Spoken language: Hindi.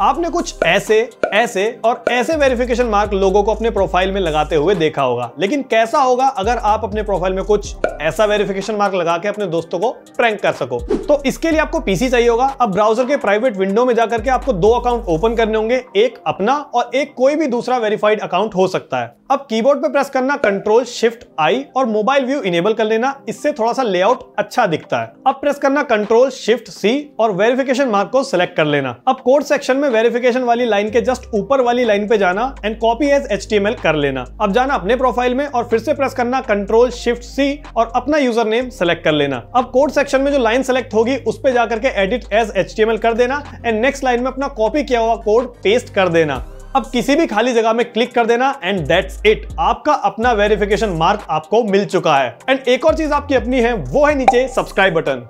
आपने कुछ ऐसे ऐसे और ऐसे वेरिफिकेशन मार्क लोगों को अपने प्रोफाइल में लगाते हुए देखा होगा लेकिन कैसा होगा अगर आप अपने प्रोफाइल में कुछ ऐसा वेरिफिकेशन मार्क लगा के अपने दोस्तों को प्रैंक कर सको तो इसके लिए आपको पीसी चाहिए होगा अब ब्राउजर के प्राइवेट विंडो में जाकर के आपको दो अकाउंट ओपन करने होंगे एक अपना और एक कोई भी दूसरा वेरीफाइड अकाउंट हो सकता है अब कीबोर्ड पर प्रेस करना कंट्रोल शिफ्ट आई और मोबाइल व्यू इनेबल कर लेना इससे थोड़ा सा लेआउट अच्छा दिखता है अब प्रेस करना कंट्रोल शिफ्ट सी और वेरिफिकेशन मार्क को सिलेक्ट कर लेना अब कोड सेक्शन में में वेरिफिकेशन वाली लाइन के जस्ट ऊपर वाली लाइन पे जाना एंड कॉपी एज एच कर लेना अब जाना अपने प्रोफाइल में और फिर से प्रेस करना कंट्रोल शिफ्ट सी और अपना यूजर नेम सेलेक्ट कर लेना अब कोड सेक्शन में जो लाइन सेलेक्ट होगी उस पर जाकर के एडिट एज एच कर देना एंड नेक्स्ट लाइन में अपना कॉपी किया हुआ कोड पेस्ट कर देना अब किसी भी खाली जगह में क्लिक कर देना एंड दैट्स इट आपका अपना वेरिफिकेशन मार्क आपको मिल चुका है एंड एक और चीज आपकी अपनी है वो है नीचे सब्सक्राइब बटन